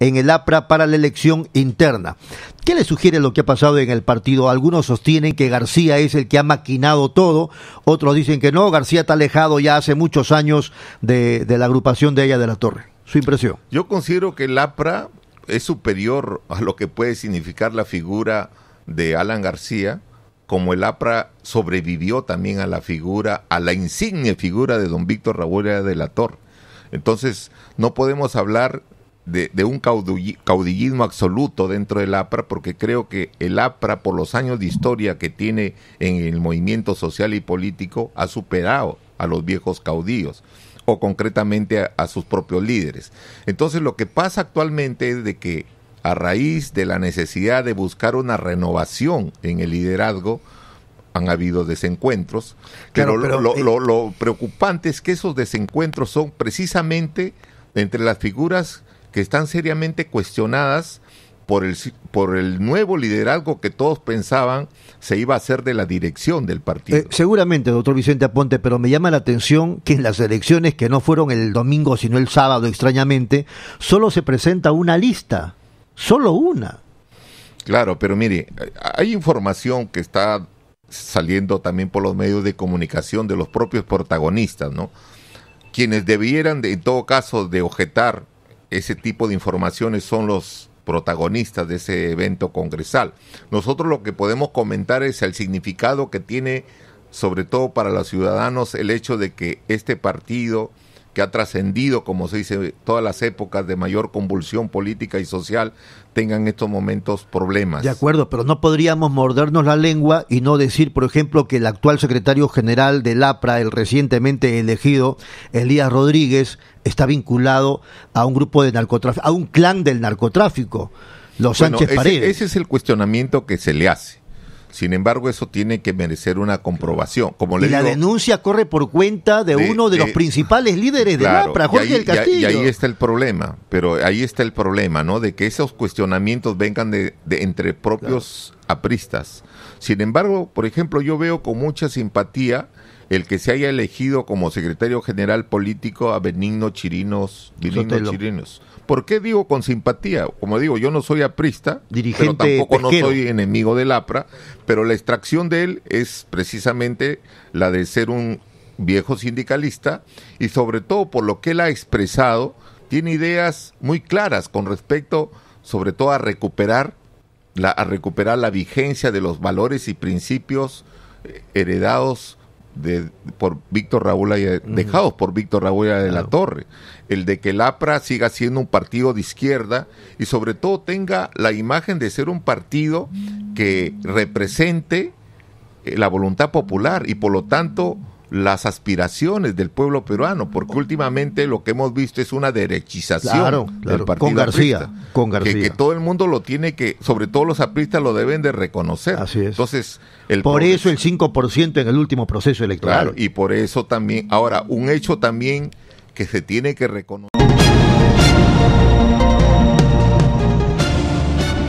en el APRA para la elección interna. ¿Qué le sugiere lo que ha pasado en el partido? Algunos sostienen que García es el que ha maquinado todo, otros dicen que no, García está alejado ya hace muchos años de, de la agrupación de ella de la Torre. Su impresión. Yo considero que el APRA es superior a lo que puede significar la figura de Alan García, como el APRA sobrevivió también a la figura, a la insigne figura de don Víctor Raúl de la Torre. Entonces, no podemos hablar de, un caudillismo absoluto dentro del APRA, porque creo que el APRA, por los años de historia que tiene en el movimiento social y político, ha superado a los viejos caudillos o concretamente a, sus propios líderes. Entonces lo que pasa actualmente es de que a raíz de la necesidad de buscar una renovación en el liderazgo, han habido desencuentros, pero, eh lo, lo, preocupante es que esos desencuentros son precisamente entre las figuras que están seriamente cuestionadas por el, por el nuevo liderazgo que todos pensaban se iba a hacer de la dirección del partido. Eh, seguramente, doctor Vicente Aponte, pero me llama la atención que en las elecciones que no fueron el domingo, sino el sábado, extrañamente, solo se presenta una lista, solo una. Claro, pero mire, hay información que está saliendo también por los medios de comunicación de los propios protagonistas, ¿no? Quienes debieran, en todo caso, de objetar ese tipo de informaciones son los protagonistas de ese evento congresal. Nosotros lo que podemos comentar es el significado que tiene, sobre todo para los ciudadanos, el hecho de que este partido que ha trascendido, como se dice, todas las épocas de mayor convulsión política y social, tengan estos momentos problemas. De acuerdo, pero no podríamos mordernos la lengua y no decir, por ejemplo, que el actual secretario general del APRA, el recientemente elegido Elías Rodríguez, está vinculado a un grupo de narcotráfico, a un clan del narcotráfico, los Sánchez Paredes. ese es el cuestionamiento que se le hace sin embargo, eso tiene que merecer una comprobación. Como y la denuncia corre por cuenta de, uno de, los principales líderes de Jorge del Castillo. Y, ahí está el problema, pero ahí está el problema, ¿no? De que esos cuestionamientos vengan de, entre propios apristas. Sin embargo, por ejemplo, yo veo con mucha simpatía el que se haya elegido como secretario general político a Benigno Chirinos, Benigno Chirinos. ¿Por qué digo con simpatía? Como digo, yo no soy aprista, Dirigente pero tampoco no soy enemigo del APRA, pero la extracción de él es precisamente la de ser un viejo sindicalista y sobre todo por lo que él ha expresado, tiene ideas muy claras con respecto sobre todo a recuperar la, a recuperar la vigencia de los valores y principios eh, heredados de, por Víctor Raúl dejados por Víctor Raúl de la Torre. El de que el APRA siga siendo un partido de izquierda y sobre todo tenga la imagen de ser un partido que represente eh, la voluntad popular y por lo tanto las aspiraciones del pueblo peruano, porque últimamente lo que hemos visto es una derechización del partido con García, con Que, todo el mundo lo tiene que, sobre todo los apristas lo deben de reconocer. Entonces, el por eso el 5% en el último proceso electoral. y por eso también, ahora, un hecho también que se tiene que reconocer